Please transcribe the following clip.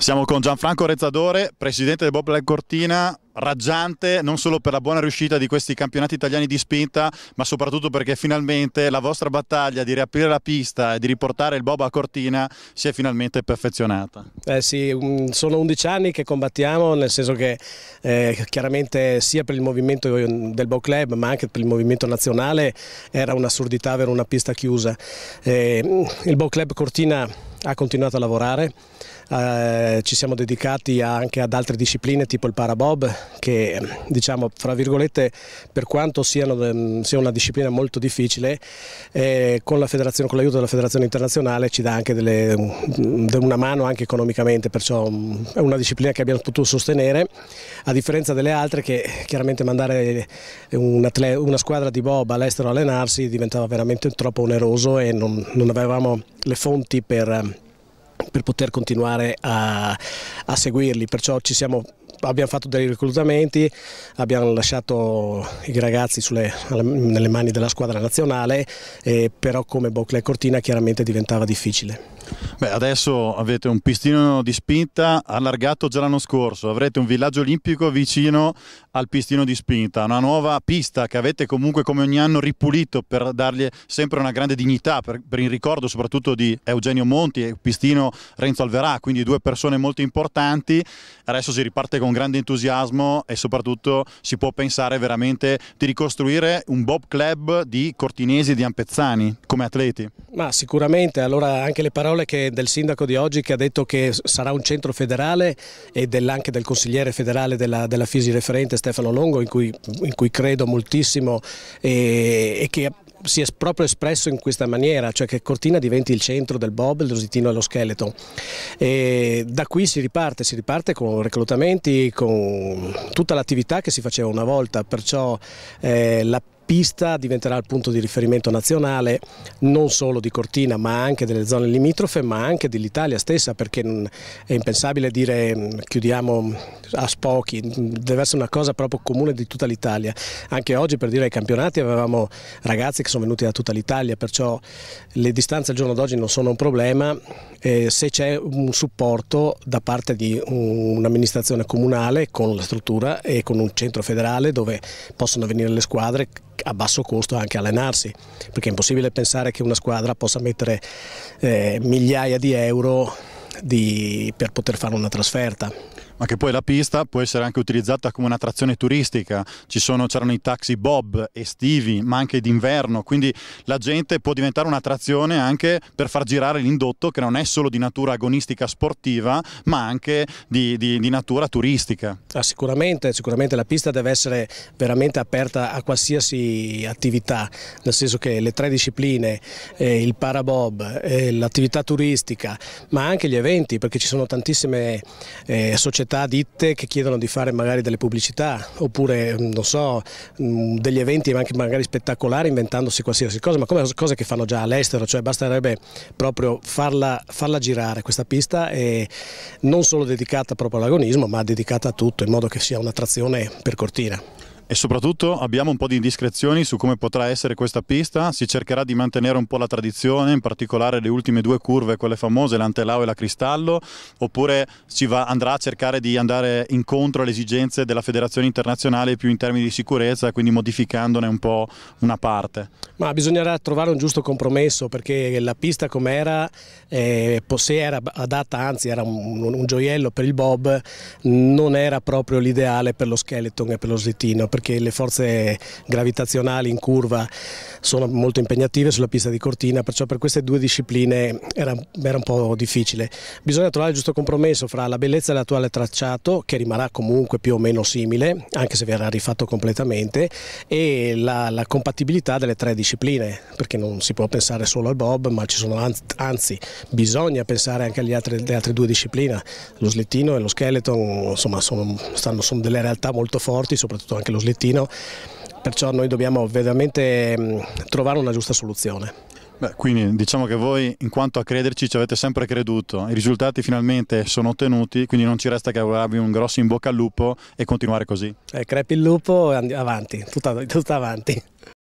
Siamo con Gianfranco Rezzadore, presidente del Bobleg Cortina, raggiante non solo per la buona riuscita di questi campionati italiani di spinta, ma soprattutto perché finalmente la vostra battaglia di riaprire la pista e di riportare il Bob a Cortina si è finalmente perfezionata. Eh sì, mm, sono 11 anni che combattiamo, nel senso che eh, chiaramente sia per il movimento del Bob Club, ma anche per il movimento nazionale era un'assurdità avere una pista chiusa. Eh, il Bob Club Cortina ha continuato a lavorare, eh, ci siamo dedicati anche ad altre discipline tipo il parabob che diciamo fra virgolette per quanto siano, ehm, sia una disciplina molto difficile eh, con l'aiuto la della federazione internazionale ci dà anche delle, mm, una mano anche economicamente perciò mm, è una disciplina che abbiamo potuto sostenere a differenza delle altre che chiaramente mandare un atleta, una squadra di bob all'estero a allenarsi diventava veramente troppo oneroso e non, non avevamo le fonti per per poter continuare a, a seguirli, perciò siamo, abbiamo fatto dei reclutamenti, abbiamo lasciato i ragazzi sulle, nelle mani della squadra nazionale, eh, però come Boclè Cortina chiaramente diventava difficile. Beh, adesso avete un pistino di spinta allargato già l'anno scorso, avrete un villaggio olimpico vicino al pistino di spinta, una nuova pista che avete comunque come ogni anno ripulito per dargli sempre una grande dignità, per, per il ricordo soprattutto di Eugenio Monti e pistino Renzo Alverà, quindi due persone molto importanti, adesso si riparte con grande entusiasmo e soprattutto si può pensare veramente di ricostruire un Bob Club di Cortinesi e di Ampezzani come atleti. Ma sicuramente, allora anche le parole del sindaco di oggi che ha detto che sarà un centro federale e anche del consigliere federale della, della FISI referente Stefano Longo in cui, in cui credo moltissimo e, e che si è proprio espresso in questa maniera, cioè che Cortina diventi il centro del Bob, il Rositino e lo Skeleton. E da qui si riparte, si riparte con reclutamenti, con tutta l'attività che si faceva una volta, perciò eh, la pista diventerà il punto di riferimento nazionale non solo di Cortina ma anche delle zone limitrofe ma anche dell'Italia stessa perché è impensabile dire mm, chiudiamo a Spocchi, mm, deve essere una cosa proprio comune di tutta l'Italia. Anche oggi per dire ai campionati avevamo ragazzi che sono venuti da tutta l'Italia perciò le distanze al giorno d'oggi non sono un problema eh, se c'è un supporto da parte di un'amministrazione comunale con la struttura e con un centro federale dove possono venire le squadre a basso costo anche allenarsi, perché è impossibile pensare che una squadra possa mettere eh, migliaia di euro di, per poter fare una trasferta ma che poi la pista può essere anche utilizzata come un'attrazione turistica, c'erano i taxi bob estivi ma anche d'inverno, quindi la gente può diventare un'attrazione anche per far girare l'indotto che non è solo di natura agonistica sportiva ma anche di, di, di natura turistica. Ah, sicuramente, sicuramente la pista deve essere veramente aperta a qualsiasi attività, nel senso che le tre discipline, eh, il parabob, eh, l'attività turistica ma anche gli eventi perché ci sono tantissime eh, società società, ditte che chiedono di fare magari delle pubblicità oppure, mm, non so, mm, degli eventi anche magari spettacolari inventandosi qualsiasi cosa, ma come cose che fanno già all'estero, cioè basterebbe proprio farla, farla girare questa pista e non solo dedicata proprio all'agonismo ma dedicata a tutto in modo che sia un'attrazione per cortina e soprattutto abbiamo un po' di indiscrezioni su come potrà essere questa pista, si cercherà di mantenere un po' la tradizione, in particolare le ultime due curve, quelle famose, l'Antelao e la Cristallo, oppure si va, andrà a cercare di andare incontro alle esigenze della federazione internazionale più in termini di sicurezza, quindi modificandone un po' una parte? Ma bisognerà trovare un giusto compromesso perché la pista com'era, eh, se era adatta, anzi era un, un, gioiello per il Bob, non era proprio l'ideale per lo skeleton e per lo slittino perché le forze gravitazionali in curva sono molto impegnative sulla pista di Cortina, perciò per queste due discipline era, era un po' difficile. Bisogna trovare il giusto compromesso fra la bellezza dell'attuale tracciato, che rimarrà comunque più o meno simile, anche se verrà rifatto completamente, e la, la compatibilità delle tre discipline, perché non si può pensare solo al Bob, ma ci sono anzi, anzi bisogna pensare anche alle altre, alle altre due discipline, lo slittino e lo skeleton, insomma sono, stanno, sono delle realtà molto forti, soprattutto anche lo slittino bollettino, perciò noi dobbiamo veramente mm, trovare una giusta soluzione. Beh, quindi diciamo che voi in quanto a crederci ci avete sempre creduto, i risultati finalmente sono ottenuti, quindi non ci resta che augurarvi un grosso in bocca al lupo e continuare così. Eh, crepi il lupo e avanti, tutta, tutta avanti.